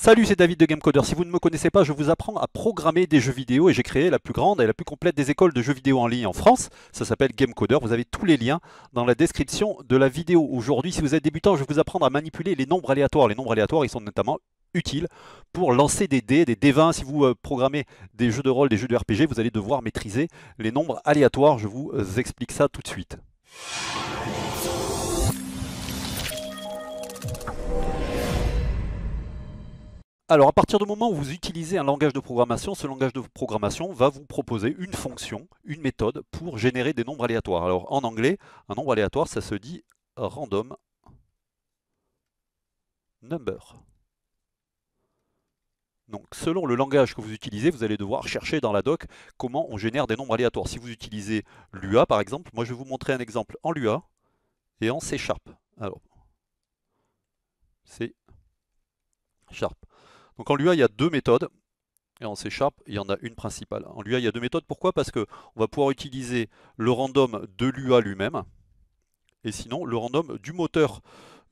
Salut, c'est David de Gamecoder. Si vous ne me connaissez pas, je vous apprends à programmer des jeux vidéo et j'ai créé la plus grande et la plus complète des écoles de jeux vidéo en ligne en France. Ça s'appelle Gamecoder. Vous avez tous les liens dans la description de la vidéo. Aujourd'hui, si vous êtes débutant, je vais vous apprendre à manipuler les nombres aléatoires. Les nombres aléatoires, ils sont notamment utiles pour lancer des dés, des D20. Si vous euh, programmez des jeux de rôle, des jeux de RPG, vous allez devoir maîtriser les nombres aléatoires. Je vous euh, explique ça tout de suite. Alors à partir du moment où vous utilisez un langage de programmation, ce langage de programmation va vous proposer une fonction, une méthode pour générer des nombres aléatoires. Alors en anglais, un nombre aléatoire, ça se dit random number. Donc selon le langage que vous utilisez, vous allez devoir chercher dans la doc comment on génère des nombres aléatoires. Si vous utilisez Lua par exemple, moi je vais vous montrer un exemple en Lua et en C Sharp. Alors, C Sharp. Donc en Lua, il y a deux méthodes. Et en C Sharp, il y en a une principale. En Lua, il y a deux méthodes. Pourquoi Parce qu'on va pouvoir utiliser le random de Lua lui-même. Et sinon, le random du moteur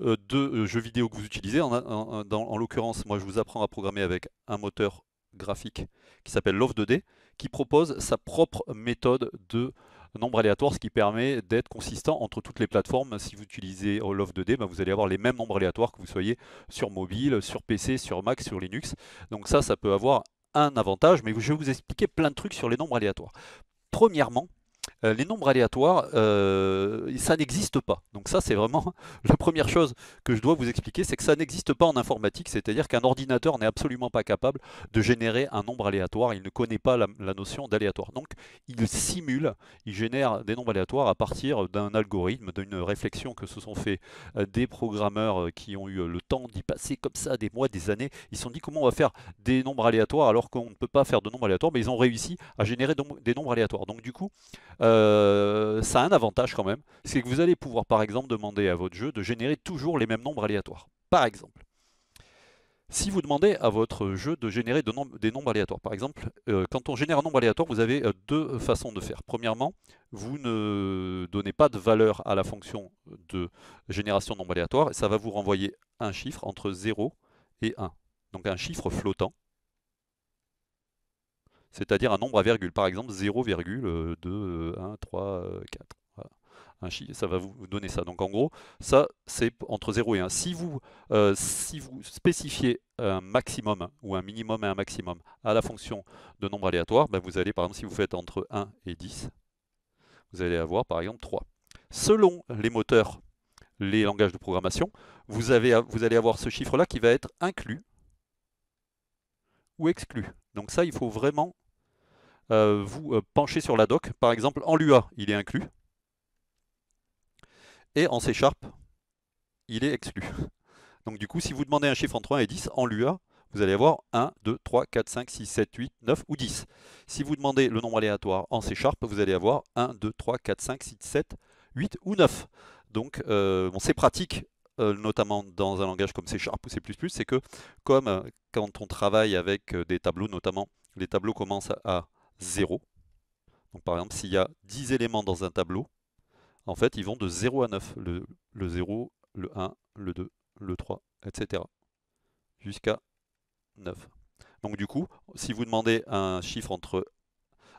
euh, de euh, jeu vidéo que vous utilisez. En, en l'occurrence, moi, je vous apprends à programmer avec un moteur graphique qui s'appelle Love2D, qui propose sa propre méthode de nombre aléatoire, ce qui permet d'être consistant entre toutes les plateformes. Si vous utilisez All of 2D, ben, vous allez avoir les mêmes nombres aléatoires que vous soyez sur mobile, sur PC, sur Mac, sur Linux. Donc ça, ça peut avoir un avantage, mais je vais vous expliquer plein de trucs sur les nombres aléatoires. Premièrement, euh, les nombres aléatoires, euh, ça n'existe pas. Donc ça, c'est vraiment la première chose que je dois vous expliquer, c'est que ça n'existe pas en informatique, c'est-à-dire qu'un ordinateur n'est absolument pas capable de générer un nombre aléatoire, il ne connaît pas la, notion d'aléatoire. Donc il simule, il génère des nombres aléatoires à partir d'un algorithme, d'une réflexion que se sont fait euh, des programmeurs qui ont eu le temps d'y passer comme ça des mois, des années. Ils se sont dit comment on va faire des nombres aléatoires alors qu'on ne peut pas faire de nombres aléatoires, mais ils ont réussi à générer des nombres aléatoires. Donc du coup, euh, ça a un avantage quand même, c'est que vous allez pouvoir par exemple demander à votre jeu de générer toujours les mêmes nombres aléatoires. Par exemple, si vous demandez à votre jeu de générer des nombres aléatoires, par exemple, euh, quand on génère un nombre aléatoire, vous avez euh, deux façons de faire. Premièrement, vous ne donnez pas de valeur à la fonction de génération de nombres aléatoires, et ça va vous renvoyer un chiffre entre 0 et 1, donc un chiffre flottant c'est-à-dire un nombre à virgule, par exemple 0,2,1,3,4, euh, euh, Un euh, chiffre, ça va vous donner ça. Donc en gros, ça c'est entre 0 et 1. Si vous, si vous spécifiez un maximum ou un minimum et un maximum à la fonction de nombre aléatoire, ben, vous allez, par exemple, si vous faites entre 1 et 10, vous allez avoir par exemple 3. Selon les moteurs, les langages de programmation, vous, avez, vous allez avoir ce chiffre-là qui va être inclus ou exclu. Donc ça, il faut vraiment euh, vous euh, penchez sur la doc. Par exemple, en Lua, il est inclus. Et en C Sharp, il est exclu. Donc du coup, si vous demandez un chiffre entre 1 et 10, en Lua, vous allez avoir 1, 2, 3, 4, 5, 6, 7, 8, 9 ou 10. Si vous demandez le nombre aléatoire en C Sharp, vous allez avoir 1, 2, 3, 4, 5, 6, 7, 8 ou 9. Donc euh, c'est pratique, notamment dans un langage comme C Sharp ou C++, c'est que comme quand on travaille avec des tableaux, notamment les tableaux commencent à 0. Donc par exemple, s'il y a 10 éléments dans un tableau, en fait, ils vont de 0 à 9. Le, le 0, le 1, le 2, le 3, etc. Jusqu'à 9. Donc du coup, si vous demandez un chiffre entre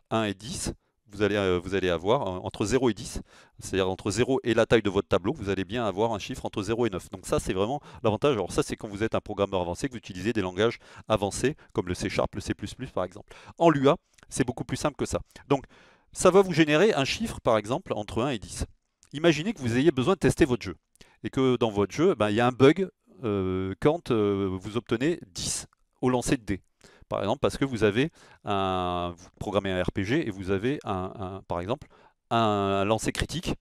1 et 10, euh, vous allez, avoir entre 0 et 10, c'est-à-dire entre 0 et la taille de votre tableau, vous allez bien avoir un chiffre entre 0 et 9. Donc ça, c'est vraiment l'avantage. Alors ça, c'est quand vous êtes un programmeur avancé, que vous utilisez des langages avancés, comme le C Sharp, le C++ par exemple. En Lua, c'est beaucoup plus simple que ça. Donc, ça va vous générer un chiffre, par exemple, entre 1 et 10. Imaginez que vous ayez besoin de tester votre jeu, et que dans votre jeu, ben, il y a un bug euh, quand euh, vous obtenez 10 au lancer de dés. Par exemple, parce que vous avez un, vous programmez un RPG et vous avez un, par exemple un lancer critique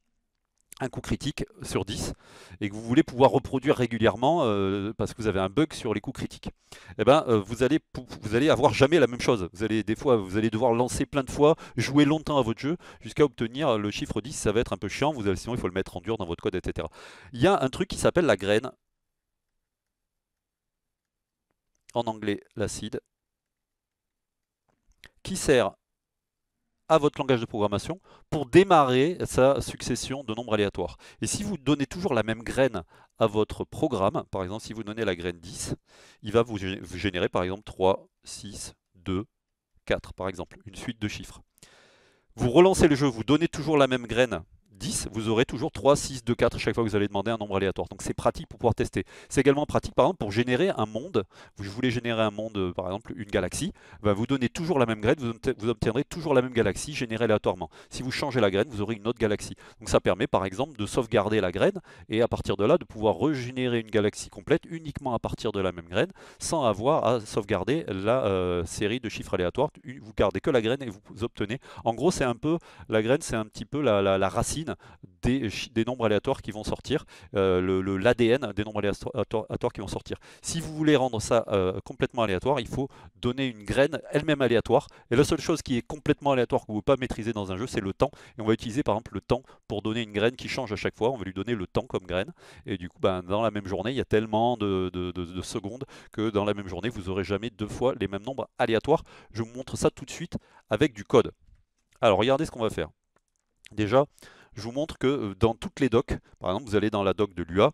un coup critique sur 10 et que vous voulez pouvoir reproduire régulièrement euh, parce que vous avez un bug sur les coups critiques, eh ben, euh, vous, allez, vous allez avoir jamais la même chose. Vous allez, des fois, vous allez devoir lancer plein de fois, jouer longtemps à votre jeu jusqu'à obtenir le chiffre 10. Ça va être un peu chiant, vous allez, sinon il faut le mettre en dur dans votre code, etc. Il y a un truc qui s'appelle la graine. En anglais, l'acide qui sert à votre langage de programmation pour démarrer sa succession de nombres aléatoires. Et si vous donnez toujours la même graine à votre programme, par exemple si vous donnez la graine 10, il va vous générer par exemple 3, 6, 2, 4 par exemple, une suite de chiffres. Vous relancez le jeu, vous donnez toujours la même graine 10, vous aurez toujours 3, 6, 2, 4 à chaque fois que vous allez demander un nombre aléatoire. Donc c'est pratique pour pouvoir tester. C'est également pratique par exemple pour générer un monde. Vous voulez générer un monde, euh, par exemple une galaxie, va bah, vous donnez toujours la même graine, vous obtiendrez toujours la même galaxie générée aléatoirement. Si vous changez la graine, vous aurez une autre galaxie. Donc ça permet par exemple de sauvegarder la graine et à partir de là de pouvoir régénérer une galaxie complète uniquement à partir de la même graine sans avoir à sauvegarder la euh, série de chiffres aléatoires. Vous gardez que la graine et vous obtenez. En gros c'est un peu, la graine c'est un petit peu la racine des, nombres aléatoires qui vont sortir, euh, l'ADN des nombres aléatoires, qui vont sortir. Si vous voulez rendre ça euh, complètement aléatoire, il faut donner une graine elle-même aléatoire. Et la seule chose qui est complètement aléatoire que vous ne pouvez pas maîtriser dans un jeu, c'est le temps. Et on va utiliser par exemple le temps pour donner une graine qui change à chaque fois. On va lui donner le temps comme graine. Et du coup, ben, dans la même journée, il y a tellement de, de secondes que dans la même journée, vous n'aurez jamais deux fois les mêmes nombres aléatoires. Je vous montre ça tout de suite avec du code. Alors regardez ce qu'on va faire. Déjà, je vous montre que euh, dans toutes les docs, par exemple, vous allez dans la doc de l'UA,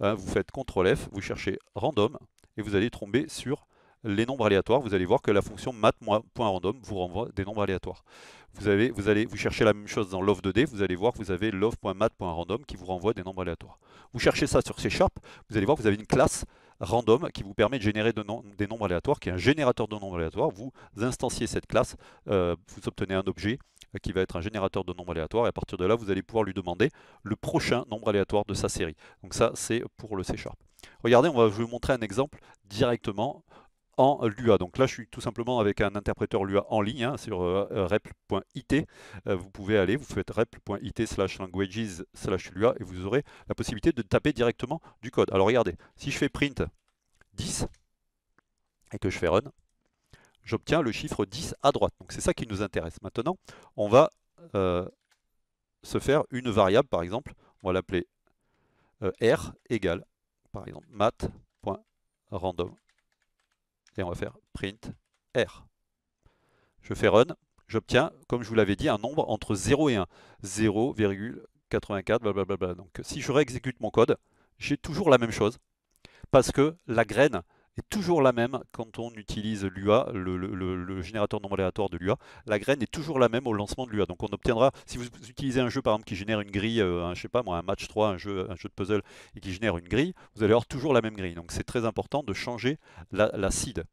hein, vous faites CTRL F, vous cherchez random, et vous allez tomber sur les nombres aléatoires, vous allez voir que la fonction mat.random vous renvoie des nombres aléatoires. Vous, vous, allez, vous cherchez la même chose dans love2d, vous allez voir que vous avez love.mat.random qui vous renvoie des nombres aléatoires. Vous cherchez ça sur C Sharp, vous allez voir que vous avez une classe random qui vous permet de générer des nombres aléatoires, qui est un générateur de nombres aléatoires. Vous instanciez cette classe, euh, vous obtenez un objet euh, qui va être un générateur de nombres aléatoires. Et à partir de là, vous allez pouvoir lui demander le prochain nombre aléatoire de sa série. Donc ça, c'est pour le C Sharp. Regardez, on va, vous montrer un exemple directement en Lua. Donc là, je suis tout simplement avec un interpréteur Lua en ligne hein, sur repl.it. Euh, euh, rep.it. vous pouvez aller, vous faites repl.it slash languages slash Lua et vous aurez la possibilité de taper directement du code. Alors regardez, si je fais print 10 et que je fais run, j'obtiens le chiffre 10 à droite. Donc c'est ça qui nous intéresse. Maintenant, on va euh, se faire une variable, par exemple, on va l'appeler euh, R égale, par exemple, mat.random. Et on va faire print R. Je fais run, j'obtiens, comme je vous l'avais dit, un nombre entre 0 et 1. 0,84, blablabla. Donc si je réexécute mon code, j'ai toujours la même chose, parce que la graine est toujours la même quand on utilise l'UA, le, le, générateur non aléatoire de l'UA. La graine est toujours la même au lancement de l'UA. Donc on obtiendra, si vous utilisez un jeu par exemple qui génère une grille, euh, un, je sais pas moi, un match 3, un jeu, un jeu de puzzle et qui génère une grille, vous allez avoir toujours la même grille. Donc c'est très important de changer la, la seed.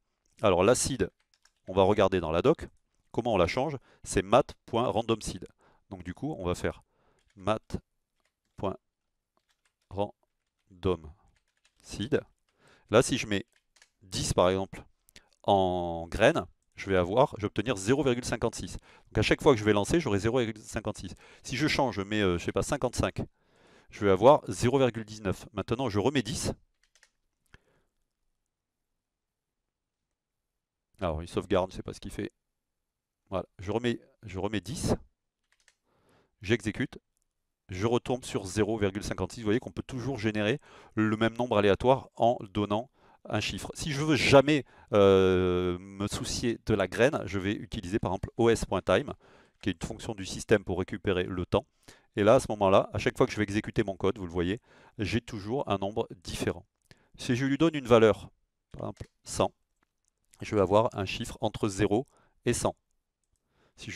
Alors la seed, on va regarder dans la doc. Comment on la change C'est mat.randomseed. Donc du coup, on va faire mat.randomseed. Là, si je mets 10 par exemple en graines, je vais avoir, obtenir 0,56. Donc à chaque fois que je vais lancer, j'aurai 0,56. Si je change, je mets, euh, je sais pas, 55, je vais avoir 0,19. Maintenant, je remets 10. Alors, il sauvegarde, je sais pas ce qu'il fait. Voilà, je remets, je remets 10. J'exécute. Je retombe sur 0,56. Vous voyez qu'on peut toujours générer le même nombre aléatoire en donnant un chiffre. Si je veux jamais euh, me soucier de la graine, je vais utiliser par exemple os.time, qui est une fonction du système pour récupérer le temps. Et là, à ce moment-là, à chaque fois que je vais exécuter mon code, vous le voyez, j'ai toujours un nombre différent. Si je lui donne une valeur, par exemple 100, je vais avoir un chiffre entre 0 et 100. Si je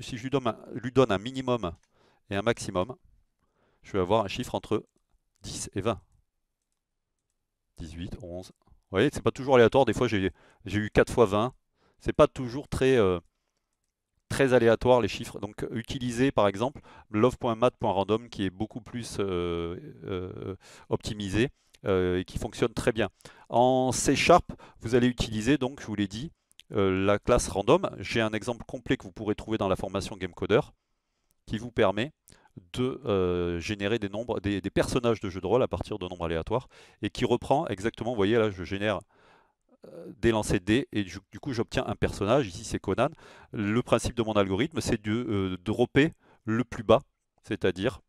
si lui, donne, lui donne un minimum et un maximum, je vais avoir un chiffre entre 10 et 20. 18, 11. Vous voyez, c'est pas toujours aléatoire. Des fois, j'ai eu 4 fois 20. C'est pas toujours très, euh, très aléatoire les chiffres. Donc, utilisez par exemple love.mat.random qui est beaucoup plus euh, euh, optimisé et qui fonctionne très bien. En C Sharp, vous allez utiliser, donc, je vous l'ai dit, la classe random. J'ai un exemple complet que vous pourrez trouver dans la formation GameCoder qui vous permet de euh, générer des nombres, des, personnages de jeux de rôle à partir de nombres aléatoires, et qui reprend exactement, vous voyez là, je génère euh, des lancers de dés et du, coup j'obtiens un personnage, ici c'est Conan. Le principe de mon algorithme c'est de euh, dropper le plus bas, c'est-à-dire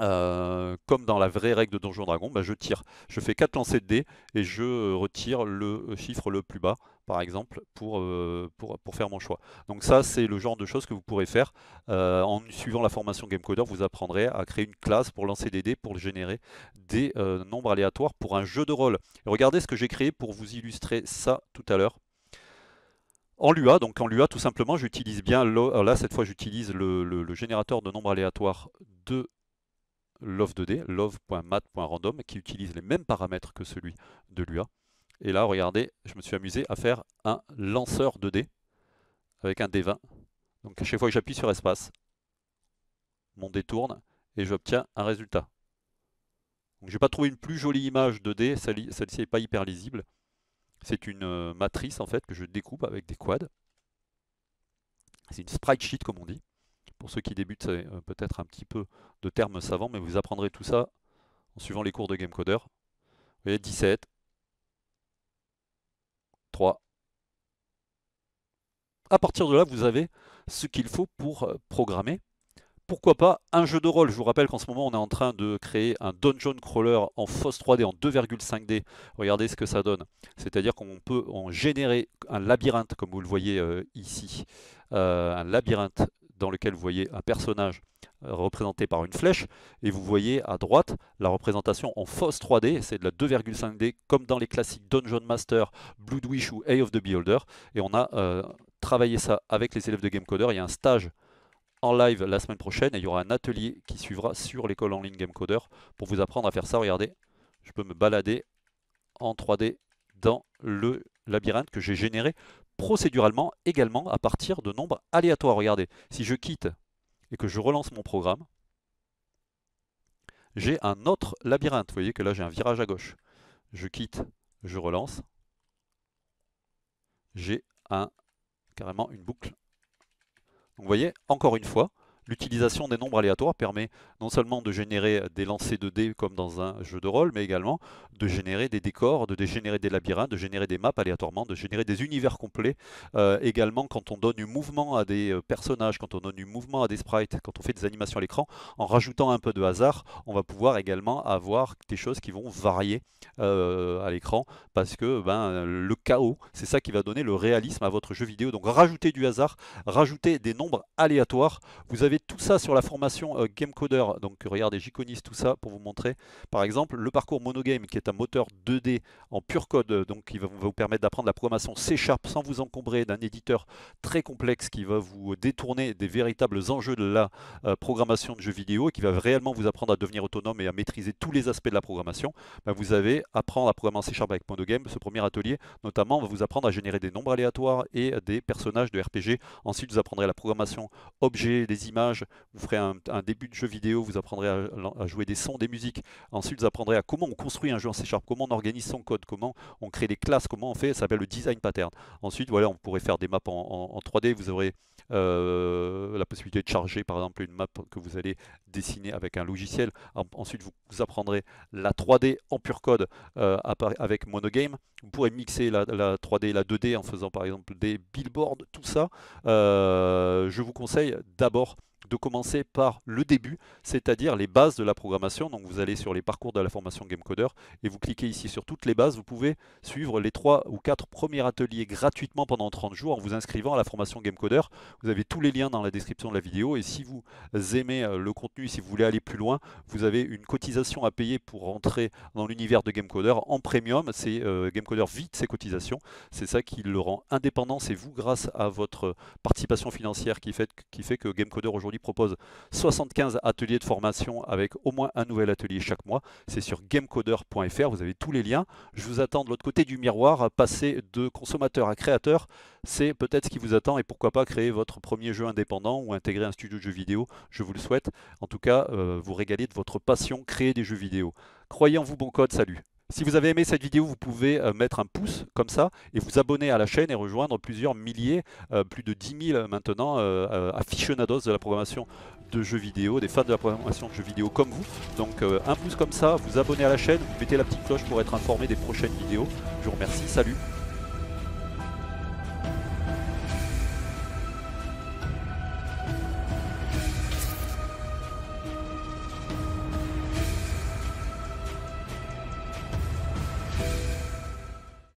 euh, comme dans la vraie règle de Donjon Dragon, bah, je tire, je fais 4 lancers de dés et je euh, retire le euh, chiffre le plus bas, par exemple, pour, pour, faire mon choix. Donc ça, c'est le genre de choses que vous pourrez faire. en suivant la formation Gamecoder, vous apprendrez à créer une classe pour lancer des dés, pour générer des nombres aléatoires pour un jeu de rôle. regardez ce que j'ai créé pour vous illustrer ça tout à l'heure. En Lua, donc en Lua, tout simplement, j'utilise bien, là cette fois j'utilise le, le générateur de nombres aléatoires de love2d, love.mat.random, qui utilise les mêmes paramètres que celui de l'UA. Et là, regardez, je me suis amusé à faire un lanceur 2D avec un D20. Donc à chaque fois que j'appuie sur espace, mon dé tourne et j'obtiens un résultat. Donc j'ai pas trouvé une plus jolie image 2D, celle-ci n'est pas hyper lisible. C'est une euh, matrice en fait que je découpe avec des quads. C'est une sprite sheet comme on dit. Pour ceux qui débutent, c'est euh, peut-être un petit peu de termes savants, mais vous apprendrez tout ça en suivant les cours de GameCoder. Vous voyez, 17, 3. À partir de là, vous avez ce qu'il faut pour euh, programmer. Pourquoi pas un jeu de rôle Je vous rappelle qu'en ce moment, on est en train de créer un dungeon crawler en fausse 3D, en 2,5D. Regardez ce que ça donne. C'est-à-dire qu'on peut en générer un labyrinthe, comme vous le voyez euh, ici. un labyrinthe dans lequel vous voyez un personnage euh, représenté par une flèche, et vous voyez à droite la représentation en fausse 3D, c'est de la 2,5D comme dans les classiques Dungeon Master, Wish ou Eye of the Beholder, et on a euh, travaillé ça avec les élèves de Gamecoder, il y a un stage en live la semaine prochaine, et il y aura un atelier qui suivra sur l'école en ligne Gamecoder pour vous apprendre à faire ça, regardez, je peux me balader en 3D dans le labyrinthe que j'ai généré procéduralement également à partir de nombres aléatoires. Regardez, si je quitte et que je relance mon programme, j'ai un autre labyrinthe. Vous voyez que là, j'ai un virage à gauche. Je quitte, je relance. J'ai un, carrément une boucle. Donc, vous voyez, encore une fois, l'utilisation des nombres aléatoires permet non seulement de générer des lancers de dés comme dans un jeu de rôle, mais également de générer des décors, de générer des labyrinthes, de générer des maps aléatoirement, de générer des univers complets. Euh, également, quand on donne du mouvement à des euh, personnages, quand on donne du mouvement à des sprites, quand on fait des animations à l'écran, en rajoutant un peu de hasard, on va pouvoir également avoir des choses qui vont varier euh, à l'écran parce que ben, le chaos, c'est ça qui va donner le réalisme à votre jeu vidéo. Donc rajouter du hasard, rajouter des nombres aléatoires. Vous avez tout ça sur la formation GameCoder Donc regardez, j'iconise tout ça pour vous montrer. Par exemple, le parcours monogame qui est un moteur 2D en pur code, donc qui va vous permettre d'apprendre la programmation C Sharp sans vous encombrer d'un éditeur très complexe qui va vous détourner des véritables enjeux de la euh, programmation de jeux vidéo et qui va réellement vous apprendre à devenir autonome et à maîtriser tous les aspects de la programmation. Ben, vous avez apprendre à programmer en C Sharp avec Point Game, ce premier atelier notamment va vous apprendre à générer des nombres aléatoires et des personnages de RPG. Ensuite, vous apprendrez la programmation objet, des images, vous ferez un, début de jeu vidéo, vous apprendrez à, à jouer des sons, des musiques. Ensuite, vous apprendrez à comment on construit un jeu en c'est Sharp, comment on organise son code, comment on crée des classes, comment on fait, ça s'appelle le design pattern. Ensuite, voilà, on pourrait faire des maps en, 3D, vous aurez euh, la possibilité de charger par exemple une map que vous allez dessiner avec un logiciel. Ensuite, vous apprendrez la 3D en pur code euh, avec Monogame. Vous pourrez mixer la, 3D et la 2D en faisant par exemple des billboards, tout ça. Euh, je vous conseille d'abord de commencer par le début, c'est-à-dire les bases de la programmation. Donc vous allez sur les parcours de la formation GameCoder et vous cliquez ici sur toutes les bases. Vous pouvez suivre les trois ou quatre premiers ateliers gratuitement pendant 30 jours en vous inscrivant à la formation GameCoder. Vous avez tous les liens dans la description de la vidéo et si vous aimez euh, le contenu, si vous voulez aller plus loin, vous avez une cotisation à payer pour rentrer dans l'univers de GameCoder en premium. C'est euh, GameCoder vite ses cotisations. C'est ça qui le rend indépendant. C'est vous grâce à votre participation financière qui fait, qui fait que GameCoder aujourd'hui propose 75 ateliers de formation avec au moins un nouvel atelier chaque mois. C'est sur gamecoder.fr, vous avez tous les liens. Je vous attends de l'autre côté du miroir, passer de consommateur à créateur, c'est peut-être ce qui vous attend et pourquoi pas créer votre premier jeu indépendant ou intégrer un studio de jeux vidéo, je vous le souhaite. En tout cas, euh, vous régaler de votre passion, créer des jeux vidéo. Croyez en vous, bon code, salut si vous avez aimé cette vidéo, vous pouvez euh, mettre un pouce comme ça et vous abonner à la chaîne et rejoindre plusieurs milliers, euh, plus de 10 000 maintenant, euh, aficionados de la programmation de jeux vidéo, des fans de la programmation de jeux vidéo comme vous. Donc un pouce comme ça, vous abonnez à la chaîne, vous mettez la petite cloche pour être informé des prochaines vidéos. Je vous remercie, salut